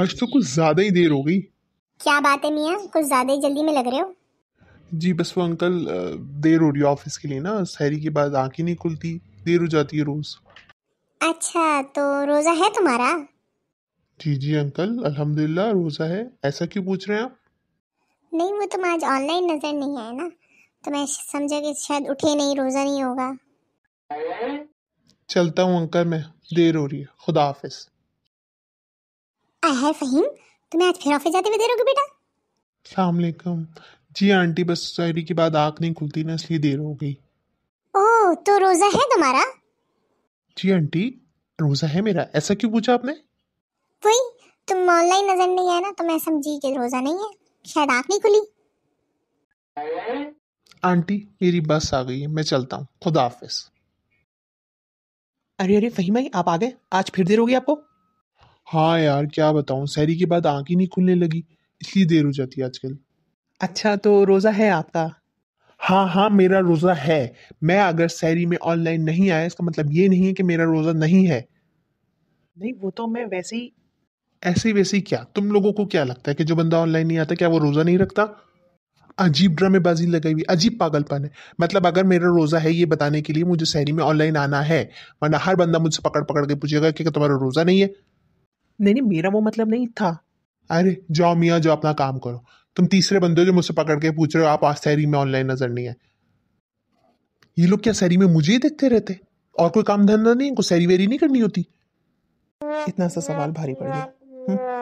आज तो कुछ ज्यादा ही देर हो गई क्या बात है मियाँ कुछ ज्यादा ही जल्दी में लग रहे हो जी बस वो अंकल देर हो रही है ऑफिस के लिए ना सहरी के बाद आंखें नहीं खुलती देर हो जाती है रोज अच्छा तो रोजा है तुम्हारा जी जी अंकल अल्हम्दुलिल्लाह रोजा है ऐसा क्यों पूछ रहे हैं आप नहीं वो तुम आज ऑनलाइन नजर नहीं आए ना तो मैं समझा कि शायद उठे नहीं रोजा नहीं होगा चलता हूँ अंकल मैं देर हो रही है खुदा हाफिज़ है हाँ, फहीम हाँ, तुम्हें आज फिर ऑफिस जाते हुए देर होगी बेटा सलामकुम जी हाँ, आंटी बस सॉरी की बात आंख नहीं खुलती ना इसलिए देर हो गई ओ तो रोजा है तुम्हारा जी आंटी रोजा है मेरा ऐसा क्यों पूछा आपने वही तुम ऑनलाइन नजर नहीं आया ना तो मैं समझी कि रोजा नहीं है शायद आंख नहीं खुली आंटी मेरी बस आ गई है मैं चलता हूँ खुदा हाफिज अरे अरे फहीमा आप आ गए आज फिर देर होगी आपको हाँ यार क्या बताऊँ सैरी के बाद आँख ही नहीं खुलने लगी इसलिए देर हो जाती है आजकल अच्छा तो रोज़ा है आपका हाँ हाँ मेरा रोज़ा है मैं अगर सैरी में ऑनलाइन नहीं आया इसका मतलब ये नहीं है कि मेरा रोज़ा नहीं है नहीं वो तो मैं वैसे ही ऐसे ही वैसे ही क्या तुम लोगों को क्या लगता है कि जो बंदा ऑनलाइन नहीं आता क्या वो रोज़ा नहीं रखता अजीब ड्रामेबाजी लगाई हुई अजीब पागलपन है मतलब अगर मेरा रोज़ा है ये बताने के लिए मुझे शहरी में ऑनलाइन आना है वरना हर बंदा मुझसे पकड़ पकड़ के पूछेगा कि तुम्हारा रोज़ा नहीं है नहीं नहीं मेरा वो मतलब नहीं था अरे जाओ मियाँ जाओ अपना काम करो तुम तीसरे बंदे हो जो मुझसे पकड़ के पूछ रहे हो आप आज सहरी में ऑनलाइन नजर नहीं है ये लोग क्या सहरी में मुझे ही देखते रहते और कोई काम धंधा नहीं इनको सहरी वेरी नहीं करनी होती इतना सा सवाल भारी पड़ गया हम्म।